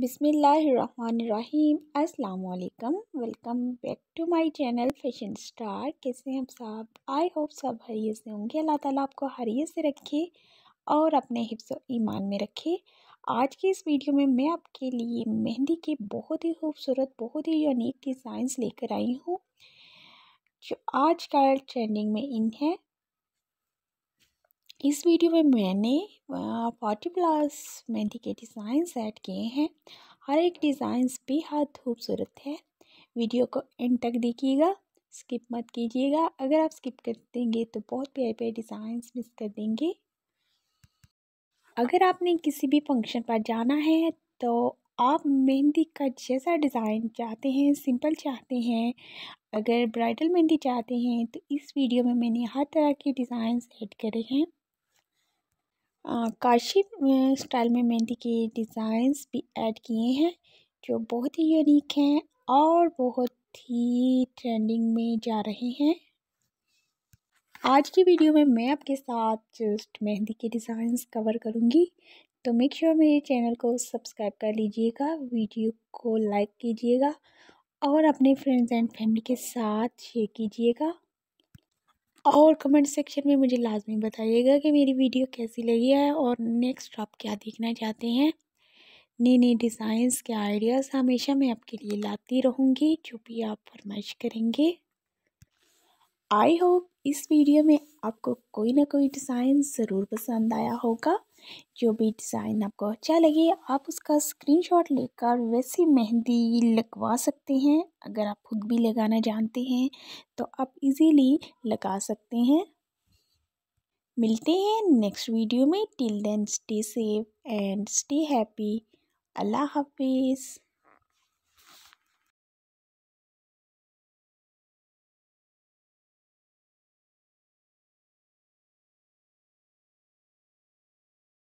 बिसमीम् अस्सलाम welcome back to my channel fashion star कैसे हैं आप सब आई होप सब हरियत से होंगे अल्लाह ताला आपको हरियत से रखे और अपने हिफ्स ईमान में रखे आज के इस वीडियो में मैं आपके लिए मेहंदी के बहुत ही खूबसूरत बहुत ही यूनिक डिज़ाइंस लेकर आई हूँ जो आज का ट्रेंडिंग में इन है इस वीडियो में मैंने फोर्टी प्लस मेहंदी के डिज़ाइन ऐड किए हैं हर एक डिज़ाइन बेहद खूबसूरत है वीडियो को एंड तक देखिएगा स्किप मत कीजिएगा अगर आप स्किप कर देंगे तो बहुत प्यारे प्यारे डिज़ाइंस मिस कर देंगे अगर आपने किसी भी फंक्शन पर जाना है तो आप मेहंदी का जैसा डिज़ाइन चाहते हैं सिंपल चाहते हैं अगर ब्राइडल मेहंदी चाहते हैं तो इस वीडियो में मैंने हर तरह के डिज़ाइन ऐड करे हैं काशी स्टाइल में मेहंदी के डिज़ाइंस भी ऐड किए हैं जो बहुत ही यूनिक हैं और बहुत ही ट्रेंडिंग में जा रहे हैं आज की वीडियो में मैं आपके साथ जस्ट मेहंदी के डिज़ाइंस कवर करूँगी तो मेक श्योर मेरे चैनल को सब्सक्राइब कर लीजिएगा वीडियो को लाइक कीजिएगा और अपने फ्रेंड्स एंड फैमिली के साथ शेयर कीजिएगा और कमेंट सेक्शन में मुझे लाजमी बताइएगा कि मेरी वीडियो कैसी लगी है और नेक्स्ट आप क्या देखना चाहते हैं नए नए डिज़ाइंस के आइडियाज़ हमेशा मैं आपके लिए लाती रहूँगी जो भी आप फरमाइश करेंगे आई होप इस वीडियो में आपको कोई ना कोई डिज़ाइन ज़रूर पसंद आया होगा जो भी डिज़ाइन आपको अच्छा लगे आप उसका स्क्रीनशॉट लेकर वैसी मेहंदी लगवा सकते हैं अगर आप खुद भी लगाना जानते हैं तो आप इजीली लगा सकते हैं मिलते हैं नेक्स्ट वीडियो में till then stay safe and stay happy अल्लाह हाफिज़